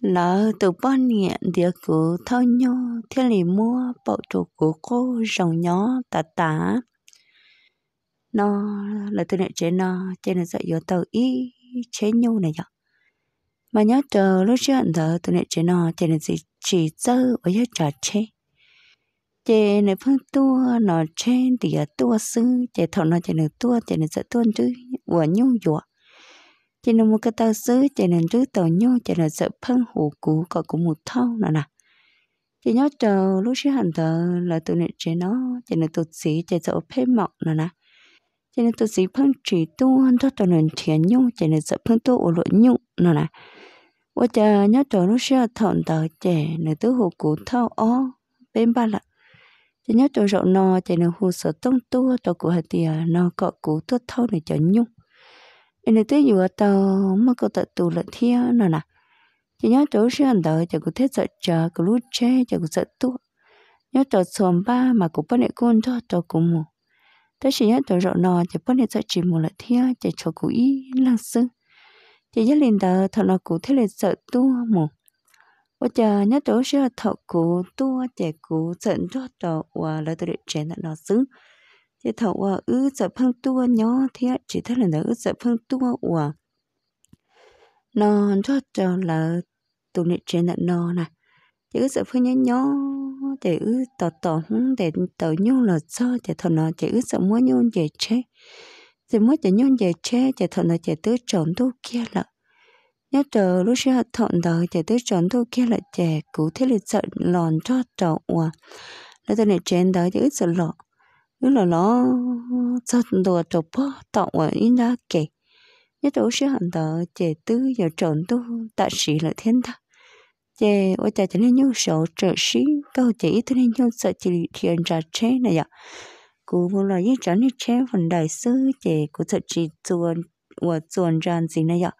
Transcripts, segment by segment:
lỡ từ bao nhiêu địa cử thâu nhô thế lì mua bộ trụ của cô rồng nhó tả tả nó là từ nãy chế nó chế nó dạy dỗ tàu y chế nhô này nhở mà nhớ chờ lúc chưa chuyện đó từ nãy chế nó chế nó gì chỉ dơ ở dưới trò chế chế này phương tua nó trên thì tua sư chế thọ nó chế nó tua chế nó dạy tuôn chứ của nhung dọa cho nên một cái tao xứ cho nên rứ tàu nhô cho nên sợ phân hồ cũ có cũng một thau nữa nè chỉ nhớ chờ lúc xí hành tờ là tụi này chế nó cho nên tụi sĩ chế sợ phê mọc nữa nè cho nên tụi sĩ phân chỉ tu hơn đó tụi nên thiền nhô cho nên sợ phân tu ở lỗ nhung nữa nè ủa chờ nhớ chờ lúc xí hẳn tờ chế nên tụi hồ cũ thau ó bên ba lận chỉ nhớ chờ rộng nò chỉ nên hồ sợ tông tua cho cụ hành tiền nò cọ cụ tốt thâu này cho nhung nên tới vừa tàu mà có tận tù lợn thiên nè nè chỉ nhớ chỗ xe ăn đợi chỉ có thế sợ chờ có lú che chỉ có sợ tu nhớ tàu xóm ba mà cũng bắt nệ con cho tàu cũng mù tới chỉ nhớ tàu rộng nò chỉ bắt nệ sợ chỉ một lợn thiên chỉ cho cụ ý lăng sưng chỉ nhớ liền đợi thọ nó cụ thế là sợ tu mù bây giờ nhớ chỗ xe thọ cụ tu chỉ cụ sợ cho tàu và lỡ tự là nó sưng chỉ thầu à ư sợ phăng tua nhó thế chỉ thấy là nó ư sợ phăng tua ủa nó cho cho là tụi nị trên là nó nè chỉ ư sợ phăng nhó nhó để ư tò tò húng để tò nhung là do chỉ thọ nó chỉ ư sợ muốn nhung về chế thì muốn chỉ nhung về chế chỉ thọ nó chỉ tứ trộn tu kia là nhớ chờ lúc xưa thọn đời chỉ tứ trộn tu kia là chỉ cụ thế là sợ lòn cho trộn ủa là tụi nị trên đời chỉ ư sợ lọ 有了了，早多做不到我应该给，一都是很多这都有种都大事了天的，这我在这里用手这是搞这一头里用手这里天在车那样，古不了一整的车很大事，这古在只做我做这子那样。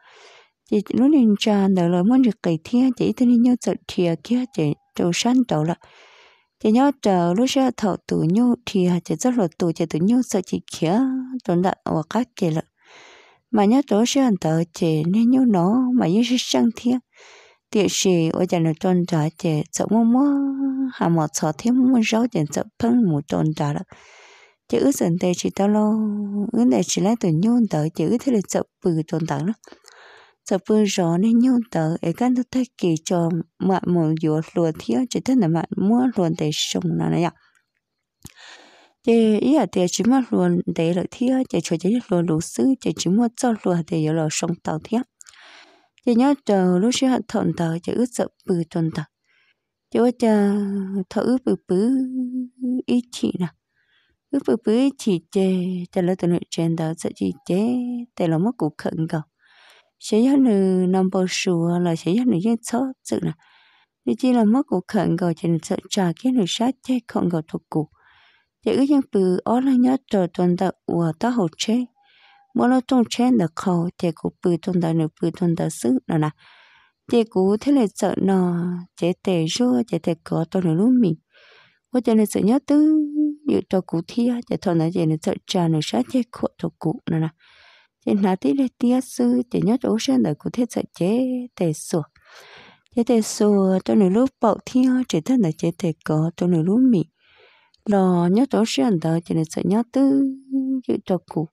chị lúc nên cha nợ lời muốn được kỳ thiên chỉ tin nhau sợ thiệt kia chị trâu sanh trâu là chỉ nhớ chờ lúc xưa thầu tù nhu thì chỉ rất là tù chỉ tù nhu sợ chỉ kia tồn tại và các chỉ lợ mà nhớ chỗ xưa thợ chỉ nên nhu nó mà như sự sang thiên tiệt sĩ ở nhà nó tồn tại chỉ sợ mua mua hà mọt sợ thêm mua rau chỉ sợ phân mù tồn tại đó chỉ ước sẵn tề chỉ tao lo ước này chỉ lấy tù nhu thợ chỉ ước thế là sợ bự tồn tại đó sợ bữa rõ nên nhung tờ ấy cái nó thay kỳ cho mẹ một dụ lùa thiếu chỉ thân là mẹ mua luôn để sông nó này ạ thì ý là thì chỉ mua luôn để lợi thiếu chỉ cho chỉ luôn đủ sư chỉ chỉ mua cho lùa để yếu là sống tàu thiếu chỉ nhớ chờ lúc xưa thọn tờ chỉ ước sợ bự tuần tờ chỉ ước chờ thọ ước bự bự ý chị nè ước bự bự ý chị chê chờ là tuần huyện trên tờ sẽ chị chê để là mất cuộc khẩn cầu sẽ nhớ nữ nằm bầu sùa là sẽ nhớ nữ dân số dự nè đi chỉ là mất của khẩn gọi chỉ sợ trả cái nữ sát chết không gọi thuộc cụ để cái dân bự ó là nhớ trò tuần ta ủa ta hậu chế mỗi lúc trong chế được khẩu thì cụ bự tuần ta nữ bự tuần ta xứ nè nè để cụ thế là sợ nó chế tệ rua chế tệ có tôi nữ lúc mình có cho nên sự nhớ tư như cho cụ thi chế thằng này chế nên sợ trả nữ sát chết khổ thuộc cụ nè nè thế là tí là tía sư để nhớ chỗ sơn đời của thiết giới chế tề sửa chế tề sửa cho nửa lúc bậu thiên chỉ thân là chế tề có cho nửa lúc mì lò nhớ chỗ sơn đời chỉ là sợ nhớ tư chữ cho cụ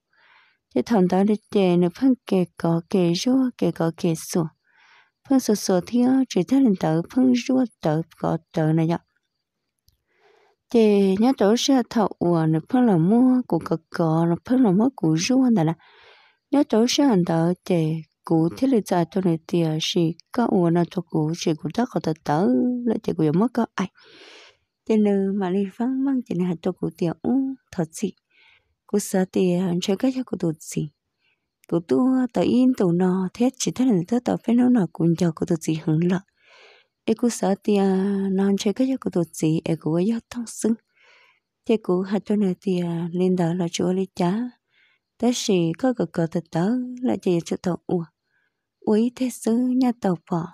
chế thằng đó để chế nửa phân kề có kề rua kề có kề sửa phân sửa sửa thiên chỉ thân là đời phân rua đời có đời này nhở chế nhớ chỗ sơn thọ uổng nửa phân là mua của cờ cờ nửa phân là mua của rua này là nhớ chỗ sẽ hẳn đó để cú thiết lập ra cho này thì chỉ có ủa nó cho cú chỉ cú đó có thật tớ lại chỉ cú mất có ai thế nên mà đi vắng mang chỉ là hạt cho cú tiền uống thật gì cú sợ tiền chơi cái cho cú tụt gì cú tu tớ in tụ nó thế chỉ thế là tớ tập phải nó nó cũng cho cú tụt gì hứng lợ e cú sợ tiền non chơi cái cho cú tụt gì e cú ấy thông sưng thế cú hạt cho này tiền lên đó là chỗ lấy chá thế 但是各个各的 đó là chỉ cho thọ ua quý thế xứ nhà tàu bỏ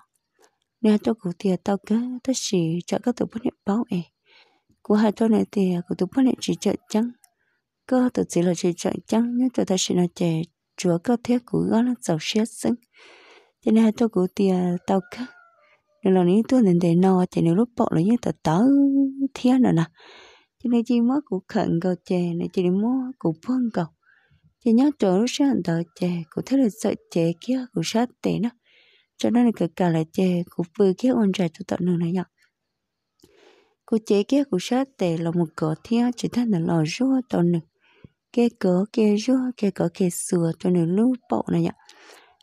nhà cho cụ tia tao cứ thế sự cho các tụi bác nhận báo ẻ của hai tôi này thì của tụi bác nhận chỉ trợ trắng cơ tự chỉ là chỉ trợ trắng nhưng cho thật sự là trẻ chúa cơ thiết của gói là giàu xiết xứng cho nên hai tôi cụ tia tao cứ nên là những tôi nên để no thì nếu lúc bỏ là như tờ tớ thiên rồi nè cho nên chỉ mất của khẩn cầu chè này chỉ để mua của phương cầu giờ nhớ chỗ lúc sáng đợi chè cũng thấy là sợ chè kia cũng sát tệ nó cho nên là cả cả là chè cũng vừa kia ôn trà cho tận đường này nhở cô chế kia cũng sát tệ là một cỡ theo chỉ thấy là lò rúa tận đường cái cỡ kia rúa cái cỡ kia sửa cho nương lúc bộ này nhở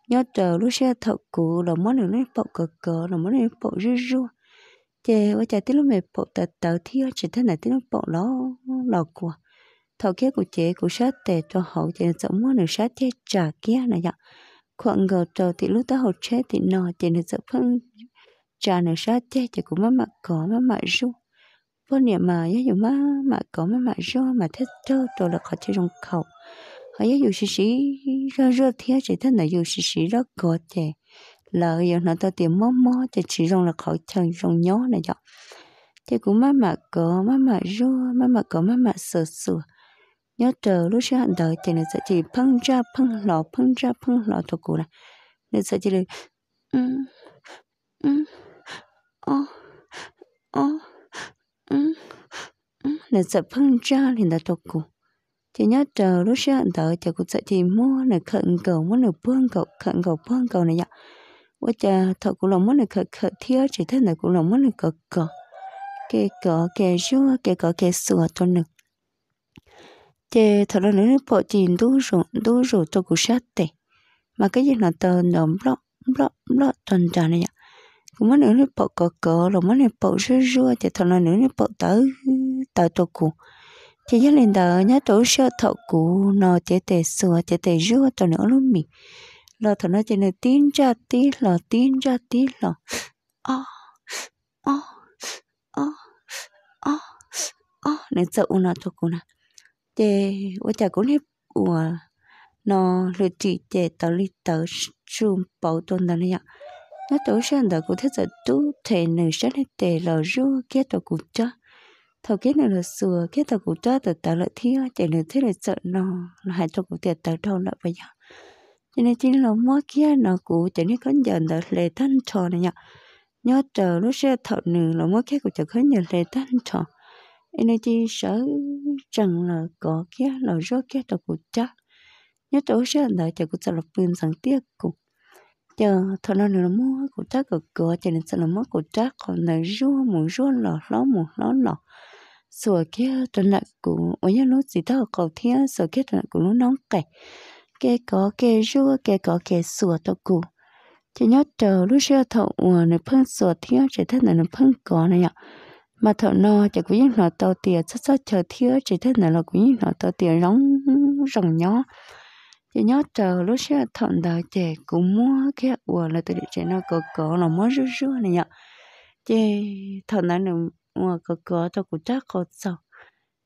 nhớ chờ lúc xe thợ cũ là món nương lúc bộ cỡ cỡ là món nương bộ rúa rúa chè với chè tí lúc mẹ bộ tật tờ theo chỉ thấy là tí lúc bộ nó lò của thầu kia của chế của sát tệ cho hậu chế giống mua nửa sát chế trả kia này nhở khoảng gờ trầu thì lúc đó hậu chế thì nò chế nửa sợ phân trả nửa sát chế chế của má mặt có má mặt ru vô niệm mà giá dụ má mặt có má mặt ru mà thích trâu trầu là khỏi chế trong khẩu họ giá dụ xí sĩ ra rơ thế chế thế này dụ xí sĩ ra gọt chế là giờ nó ta tìm mó mó chế chỉ rong là khỏi chân rong nhó này nhở chế của má mặt có má mặt ru má mặt có má mặt sửa sửa nhớ chờ lúc xưa hận đời thì nó sẽ chỉ phăng ra phăng lọ phăng ra phăng lọ thuộc cụ này nó sẽ chỉ là ừ ừ ô ô ừ nó sẽ phăng ra thì nó thuộc cụ thì nhớ chờ lúc xưa hận đời thì cũng sẽ chỉ mua này khẩn cầu mua này phương cầu khẩn cầu phương cầu này vậy quá cha thật cũng lòng muốn này khẩn khẩn thiếu chỉ thế này cũng lòng muốn này cờ cờ kê cờ kê rúa kê cờ kê sửa cho nực chế thật là nếu bộ chỉ đủ rủ đủ rủ tôi cũng sát tệ mà cái gì là tờ nó blog blog blog toàn trả này cũng mất nữa bộ cờ cờ rồi mất nữa bộ rưa rưa chế thật là nếu bộ tới tới tôi cũng chỉ nhất lên đó nhá chỗ sơ thọ cũ nó chế tệ sửa chế tệ rưa cho nữa luôn mình là thật nó chỉ là tin ra tí lò tin ra tí lò ô ô ô ô ô nên sợ u nó cho cô nào chè ô chả cũng hết ủa nó lựa chỉ chè tàu lì tàu sum bảo tồn đó này ạ nó tổ sản đó cũng thế giờ tu thể nữ sản hết tè lò ru kia tàu cũng cho thầu kia nữa là sửa kia tàu cũng cho từ tàu lợi thi chè nữa thế là sợ nó nó hại cho cũng tiền tàu đâu lại vậy ạ cho nên chính là mua kia nó cũng chè nên có dần đó lệ thanh trò này ạ nhớ chờ lúc xe thợ nữ là mua kia cũng chẳng có nhiều lệ thanh trò energy sở chẳng là có kia là rô kia là của cha nhớ tổ sẽ là chờ của sẽ là phim sáng tiếc cụ chờ thôi nó là mua của cha cụ cửa chờ nên sẽ là mất của cha còn là rua mù rua lò ló mù ló lò sửa kia trần lại của ở nhà lúc gì đó cầu thiên sửa kia trần lại của lúc nóng cày kê có kê rua kê có kê sửa tao cụ chỉ nhớ chờ lúc xưa thọ này phân sửa thiên chỉ thấy là nó phân có này ạ mà thợ nó chỉ quý nó tàu tiền rất rất chờ thiếu chỉ thế này là quý nó tàu tiền rong rong nhó chỉ nhớ chờ lúc xưa thợ đời trẻ cũng mua cái ủa là từ địa trẻ nó có có là mua rứa rứa này nhở chỉ thợ đời nó mua có có tao cũng chắc có sao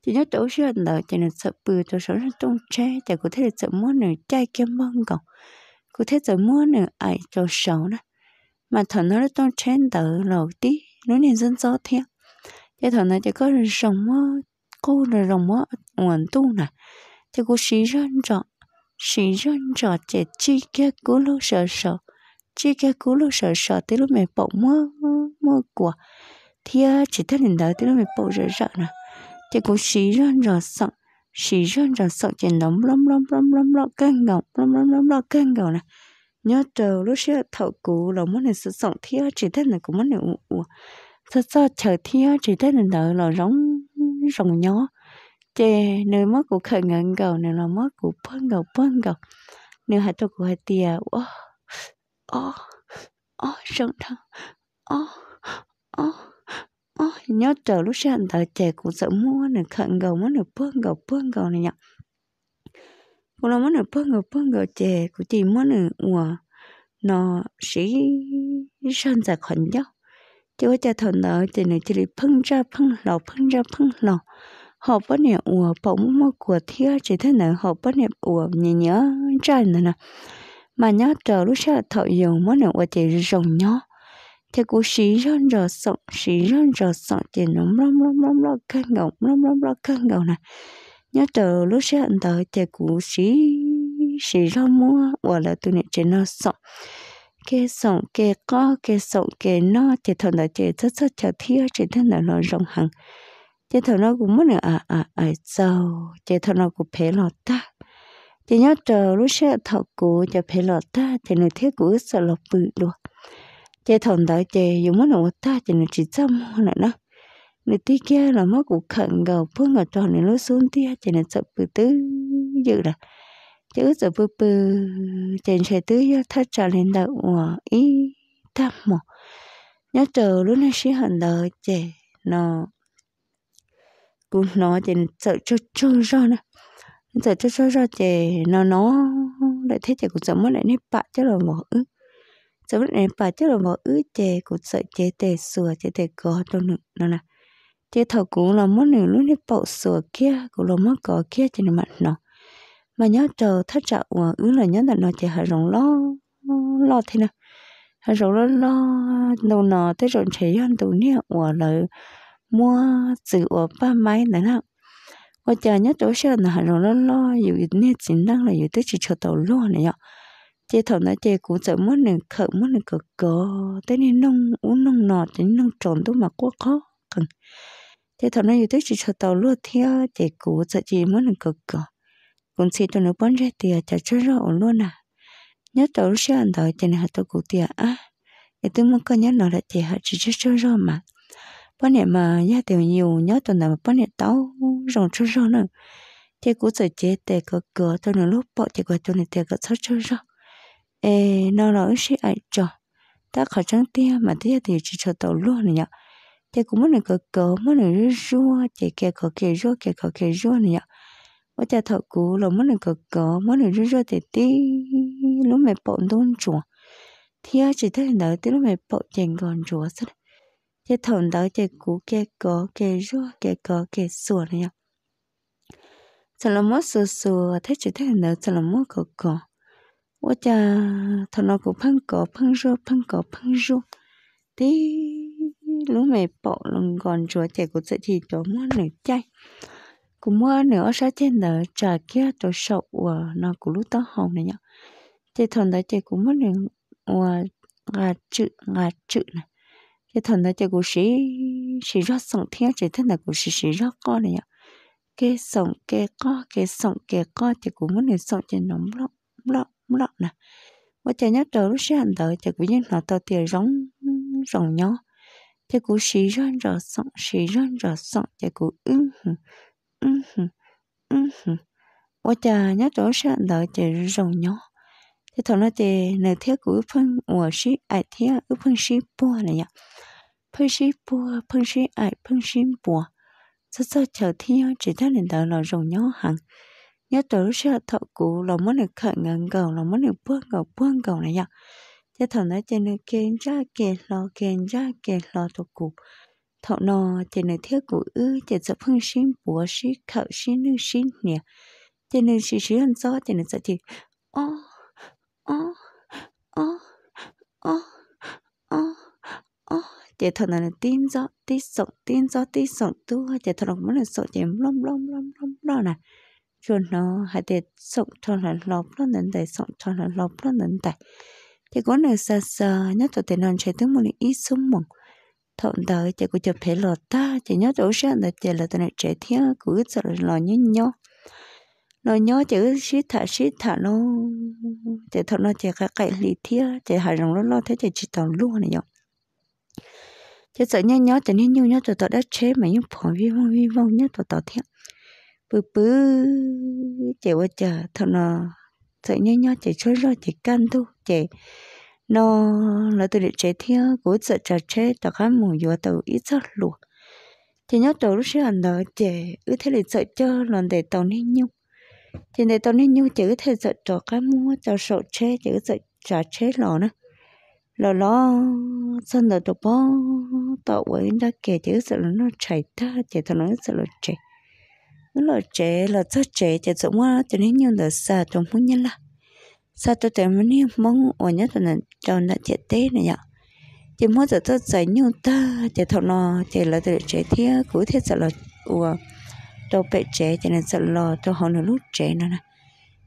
chỉ nhớ chỗ xưa đợi trẻ nó sợ bự cho số nó trong tre trẻ có thể sợ mua nửa chai kem bông còn có thể sợ mua nửa ai cho xấu đó mà thọn nó trong tre đợi lâu tí nó nên dân gió theo thế thằng này thì có rừng sống á cô là rồng á nguồn tu nè thì cô xí răn trọ xí răn trọ trẻ chi kia cú lô sợ sợ chi kia cú lô sợ sợ tới lúc mẹ bỗng mơ mơ của thì chỉ thấy đến đó tới lúc mẹ bỗng rỡ rỡ nè thì cô xí răn trọ sợ xí răn trọ sợ trẻ lắm lắm lắm lắm lắm lắm căng ngọc lắm lắm lắm lắm căng ngọc nè nhớ trời lúc xưa thầu cú là món này sự sợ thì chỉ thấy là cũng món này u u sao sao chờ thiếu chỉ thấy nền đỡ là rong rong nhỏ chè nơi mất của khởi ngân cầu nơi là mất của phân cầu phân cầu nơi hạt tôi của hạt tiền ô ô ô rong thằng ô ô ô nhớ chờ lúc sáng tờ chè cũng sợ mua nơi khẩn cầu mất nơi phân cầu phân cầu này nhở cũng là mất nơi phân cầu phân cầu chè của chị mất nơi ủa nó sĩ sơn giặc khẩn nhau chứ cha thằng nợ thì này chỉ phun ra phun lò phun ra phun lò họ bắt nè ủa bỗng mua của thia chỉ thế nè họ bắt nè ủa nhớ nhớ trai này nè mà nhớ chờ lúc sau thợ dùng món nè ủa chỉ rồng nhó thì cô xí rơn rò sọng xí rơn rò sọng chỉ nó lom lom lom lom căng ngọng lom lom lom căng ngọng nè nhớ chờ lúc sau thợ chỉ cô xí xí rơn mua ủa là tôi nè chỉ nó sọng cái sống cái có cái sống cái nó thì thằng nó chỉ rất rất chả thiếu chỉ thằng nó nó rộng hằng chỉ thằng nó cũng muốn là à à à giàu chỉ thằng nó cũng phải lọt ta chỉ nhớ chờ lúc sẽ thọ cụ cho phải lọt ta thì nó thế cũng sợ lọt bự luôn chỉ thằng đó chỉ dùng muốn là ta chỉ nó chỉ chăm nữa đó nè tí kia là mất cuộc khẩn gầu phương ở tròn này nó xuống tia chỉ là sợ bự tứ dữ là chữ giờ bự bự trên xe tứ thắt trở lên đầu của ý tắc một. nhớ chờ lúc này xí hận đời chè nó cũng nó chỉ sợ cho cho ra nè sợ cho cho ra chè nó nó lại thấy chè cũng sợ mất lại nếp bạ chứ là bỏ ứ sợ mất lại nếp bạ chứ là bỏ ứ chè cũng sợ chế tè sửa chế tè có cho nữa nó nè chế thầu cũng là mất nữa lúc nếp bậu sửa kia cũng là mất có kia cho nên mặt nó mà nhớ chờ thất ờ, chợ ứ là nhớ là nó chỉ hạ rộng lo lo thế nào hạ rộng lo lo đầu nọ tới rồi chỉ anh tụ nè ủa là mua sự ủa ba máy này nè ủa chờ nhớ chỗ xe là hạ rộng lo lo dù nè chỉ năng là dù tới chỉ chờ tàu lo này nhở chị thằng nó chị cũng sợ muốn nè khở muốn nè cực cờ tới nên nông uống nông nọ tới nông trồng tôi mà quá khó cần chị thằng nó dù tới chỉ chờ tàu lo theo chị cũng sợ chị muốn nè cực cờ cũng chỉ tụi nó bón ra tiền cho cho rõ luôn à nhớ tàu sẽ ăn đòi tiền hạt tàu cụ tiền á để tôi muốn có nhớ nó là tiền hạt chỉ cho cho rõ mà bón này mà nhớ tiền nhiều nhớ tụi nào bón này tàu rồng cho rõ nữa thì cũng sợ chế tệ có cửa tụi nó lúc bỏ thì gọi tụi này tệ có sáu cho rõ ê nó nói sẽ ai cho ta khỏi trắng tia mà thế thì chỉ cho tàu luôn này nhở thì cũng muốn này có cửa muốn này rúa thì kia có kia rúa kia có kia rúa này nhở 我家头古老么人个个，么人热热的滴，lúc mẹ bỏ đôn chùa. Thì chỉ thấy nở tí lúc mẹ bỏ chèn gòn chùa sắt. Chè thổn đó chè cú kè có kè rô kè có kè sùa này nhá. Sợ là mốt sùa sùa, thế chỉ thấy nở sợ là mốt cờ cờ. Ủa chà, nó cũng phăng cỏ phăng rô phăng cỏ phăng rô. Tí lúc mẹ bỏ lòng chùa chè cũng sẽ chỉ cho mốt nở chay cũng mua nữa sẽ trên nợ trả kia tổ sậu của nó cũng lúc đó hồng này nhá thì thần đấy thì cũng mua được và ngà chữ ngà chữ này thì thần đấy thì cũng sĩ sĩ rất sống thiên chỉ thế này cũng sĩ sĩ rất con này nhá cái sống cái con cái sống cái con thì cũng mua được sống trên nóng lọ lọ lọ này mà chả nhớ đầu lúc sẽ hành tới thì cũng như nó tao tiền rong rong nhau thì cũng sĩ rất rõ sống sĩ rất rõ sống thì cũng ứng ừ, ừ. 嗯嗯哼，我 cha nhớ chỗ sẽ đợi chị rồng nhỏ thì thằng nó thì nè thế của phân của sĩ ai thế phân sĩ bùa này nhá phân sĩ bùa phân sĩ ai phân sĩ bùa sau sau chờ thi chỉ thấy nền đợi là rồng nhỏ hàng nhớ chỗ sẽ thợ cũ là muốn được khởi ngang cầu là được bước cầu bước cầu này nhá thế thằng nó thì nè kiên ra kiên lo kiên ra kiên lo thuộc cũ thọ nọ chỉ nên thiết cụ ư chỉ sợ phương xin, bố sĩ khẩu sĩ nữ sinh nè chỉ nên sĩ sĩ hơn gió chỉ nên sợ thì ô ô ô ô ô ô chỉ thọ nọ là tin gió tin sống tin gió tin sống tu chỉ thọ nọ mới là sợ chỉ lom lom lom lom đó nè rồi nó hay để sống cho là lọp nó nên để sống cho là lọp nó nên để thì có nơi xa xa nhất là tiền hàng chạy tới một ít sung mộng thậm tới chỉ cũng chụp phải lọt ta chỉ nhớ chỗ sang là chỉ là tụi này trẻ thiên cứ sợ là nhớ nhớ nó nhớ chữ xí thả xí thả nó chỉ thọ nó chỉ cái cậy lì thia chỉ hài lòng nó lo thế chỉ chỉ tàu luôn này nhở chỉ sợ nhớ nhớ chỉ nhớ nhớ tụi tao đã chế mà những phòng vi vong vi vong nhất tụi tàu thiên bự bự chỉ qua chờ thọ nó sợ nhớ nhớ chỉ chơi lo chỉ can thôi chỉ nó là từ để chế thiêu cố sợ chờ chế tao khá mù vô tàu ít sợ lụa thì nhớ tàu lúc xưa nó trẻ, ư thế là sợ cho lần để tàu nên nhung thì để tàu nên nhung chỉ có thể sợ cho khá mua tao sợ chế chỉ có sợ trả chế lò nữa lò lò xong rồi tao bó tàu ấy đã kể chỉ có sợ nó chảy ta chỉ tao nó sợ nó trẻ, nó là chế là sợ chế chế sợ mua cho nên nhung là xa trong muốn nhân là sao tôi te mình ni mong ở nya tu là cho nó che te này nhở? chỉ muốn giờ tôi giải nhiêu ta chỉ thọ nó chỉ là tôi chế thế cứ thế sợ là ủa tôi bị trẻ cho nên sợ lo tôi họ được lúc trẻ nó nè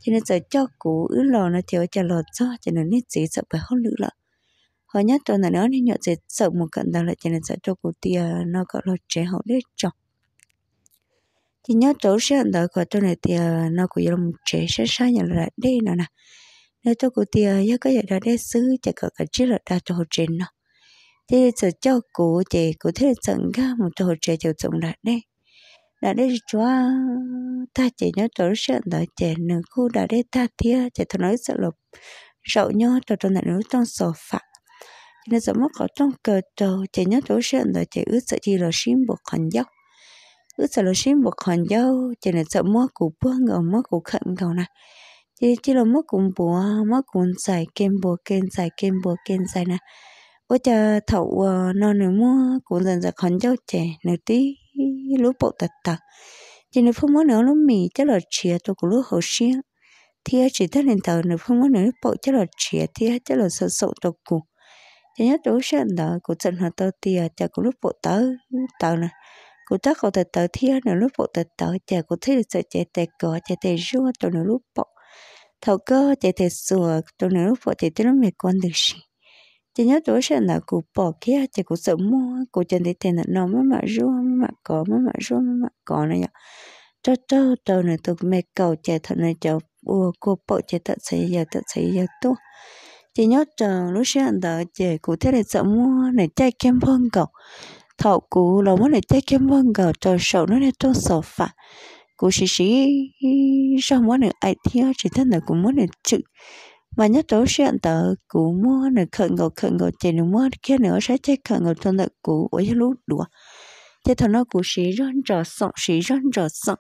cho nên giờ cho cú ứ lo nó thiếu cho lo cho cho nên nít gì sợ phải hốt lữ lợ họ nhất tôi là nó nên nhọ gì sợ một cận đầu lại cho nên sợ cho cú tia nó có lo trẻ họ để cho chỉ nhớ chỗ sẽ đợi của tôi này tia nó cũng dùng trẻ sẽ sai nhận lại đây nè nè nếu tôi cụ tia nhớ có gì đó để xứ chả có cả chiếc là đa cho hồ trên nó thế sợ cho cụ chị cụ thế sẵn ra một cho hồ trẻ chịu chồng đạt đây đã đây cho ta chỉ nhớ tổ sợ đó trẻ nửa khu đã đây ta thia trẻ tôi nói sợ lộc rậu nhớ tổ tôi lại nói trong sổ phạ nên sợ mất có trong cờ tổ trẻ nhớ tổ sợ đó trẻ ước sợ gì là xin buộc hòn dốc ước sợ là xin buộc hòn dốc trẻ nên sợ mất cụ buông ngầu mất cụ khẩn cầu này chỉ chỉ là mất cũng bùa mất cũng xài kem bùa kem xài kem bùa kem xài nè ủa giờ thầu ờ, non nữa mua cũng dần dần khẩn cháu trẻ nửa tí lúa bộ tật tật chỉ nửa phương mới nửa lúa mì chắc là chia tôi cũng lúa hồ xiên, thì chỉ thấy lên tàu nửa phương mới lúa bộ chắc là chia thì chắc là sợ sợ tôi cũng chỉ nhớ chỗ sẽ đợi của dần hòa tàu tia cha cũng lúa bộ tớ tàu nè cô chắc cậu tật tớ thì nửa lúa bộ tật tớ cha cũng thấy được sợ chạy tẹt cỏ chạy tẹt ruộng tàu nửa lúa bộ thầu cơ thì thì sửa tôi nói lúc vợ thì tôi nói mẹ con được gì chỉ nhớ tuổi sẽ là cụ bỏ kia chỉ cụ sợ mua cụ chân thì thì là nó mới mà rua mới mà có mới mà rua mới mà có này vậy. cho cho cho này tôi mẹ cầu chạy thật này cho ua cụ bỏ chạy thật xây giờ thật xây giờ tôi chỉ nhớ chờ lúc sẽ là chạy cụ thế này sợ mua này chạy kem phong cầu thầu cụ là muốn này chạy kem phong cầu cho sầu nó này trong sổ phạt cô sĩ sĩ sao muốn được ai theo chỉ thân là cũng muốn được chữ mà nhất tối ăn tờ cú mua được khẩn ngộ khẩn ngộ chỉ nó mua kia nữa sẽ chơi khẩn ngộ thân là cú ở chỗ lúc đùa thế thằng nó cú sĩ rón trò sọng sĩ rón trò sọng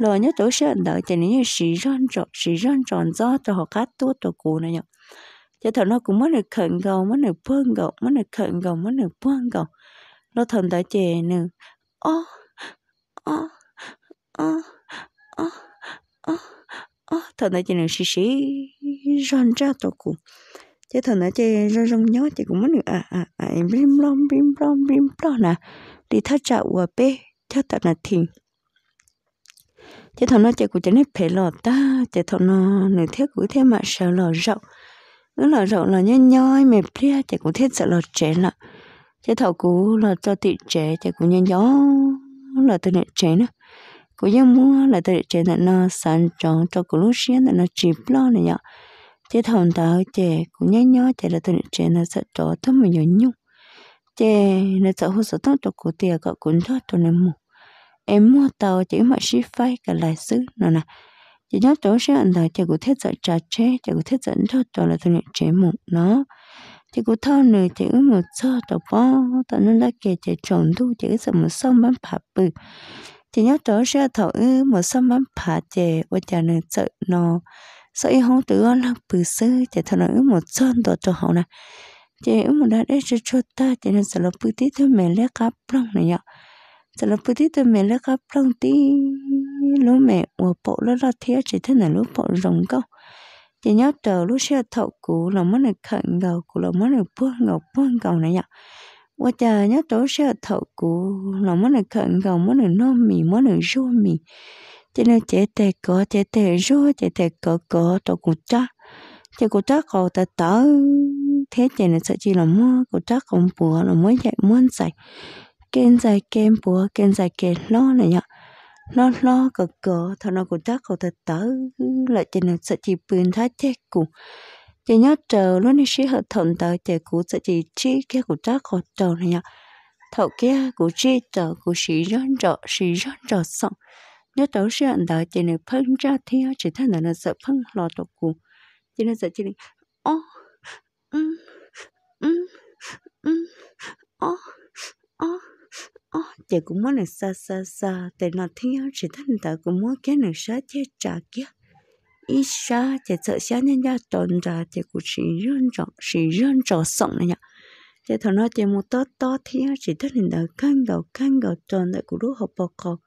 rồi nhất tối chuyện tờ chỉ nó như sĩ rón trò sĩ rón tròn do tờ họ cắt tua tờ cụ này nhở thế thằng nó cũng muốn được khẩn ngộ muốn được phương ngộ muốn được khẩn ngộ muốn được phương ngộ nó thằng tờ chè nữa ô ô 아, 아, 아, 아, thật là chị nàng xì xì ron ra tổ cụ chứ thật là chị ron ron nhớ chị cũng muốn được à à à bim lom bim lom bim lom nè đi thắt chặt và bê thắt thật là thình chứ thật nó chị cũng chẳng hết phải lọt ta chứ thật nó nửa thiết cũng thế mà sợ lọt rộng cứ lọt rộng là nhoi nhoi mệt ria chị cũng thiết sợ lọt trẻ lạ chứ thật cũng là cho tiện trẻ chị cũng nhoi nhó là từ nệ trẻ nữa cô yêu mua là tôi trẻ là nó sẵn chọn cho cô lúc xíu là nó chìm lo này nhở thế thằng tao chơi cũng nhớ nhớ chơi là tôi trẻ là sẽ trò thấp mà nhớ nhung chơi là sợ hụt sợ tóc cho cô tiền có cuốn thoát cho nên mua em mua tàu chỉ mà ship phải cả lại xứ nè nè chỉ nhớ chỗ sẽ anh ta chỉ có thiết sợ trà chế chỉ có thiết dẫn cho cho là tôi trẻ chế một nó chỉ có thao nửa chỉ một sơ tàu bao tao nên đã kể chỉ chọn thu chỉ sợ một sông bán phá bự chỉ nhớ trở ra thở ư một số mắm phá chè và chả nửa sợ nó sợ y hông tử là bự sư chả thở nửa một son đồ cho hậu nè chả ư một đã để cho cho ta chả nên sợ là bự tí thôi mẹ lấy cá plong này nhở sợ là bự tí thôi mẹ lấy cá plong tí lúc mẹ vừa bộ lơ ra thế chỉ thế nè lúc bộ rồng câu chỉ nhớ trở lúc xe thọ cũ lòng món này khẩn gầu cũ lòng món này buông gầu buông gầu này nhở 我家人都是头骨，老么能啃狗，么能糯米，么能糯米，这呢这得个，这得肉，这得个个都骨渣，这骨渣好得到，thế 这呢实际老么骨渣 không bùa，老么也 muốn giải，见 giải 见 bùa，见 giải 见 lo này nhá. nó lo cờ cờ thằng nó cũng chắc không thật tớ lại cho nên sẽ chỉ bươn thái chết cùng chị nhớ chờ lúc này xí hợp thuận tờ chị cũ chị chỉ chi cái cũ trác khó chờ này nhá thầu kia cũ chi chờ cũ sĩ rón rọ sĩ rón rọ xong nhớ tàu xí hận tờ chị này phân ra theo chị thân là nó sợ phân lò tổ cũ chị nó sợ chị này ô ừ ừ ừ ô ô ô chị cũng muốn là xa xa xa tại nó theo chị thân tờ cũng muốn cái này xa chết trả kia 一下就这下人家等着，结果是认着是认着送了呀。这头那节目多多听，只得领导看到看到，真的咕噜好不好？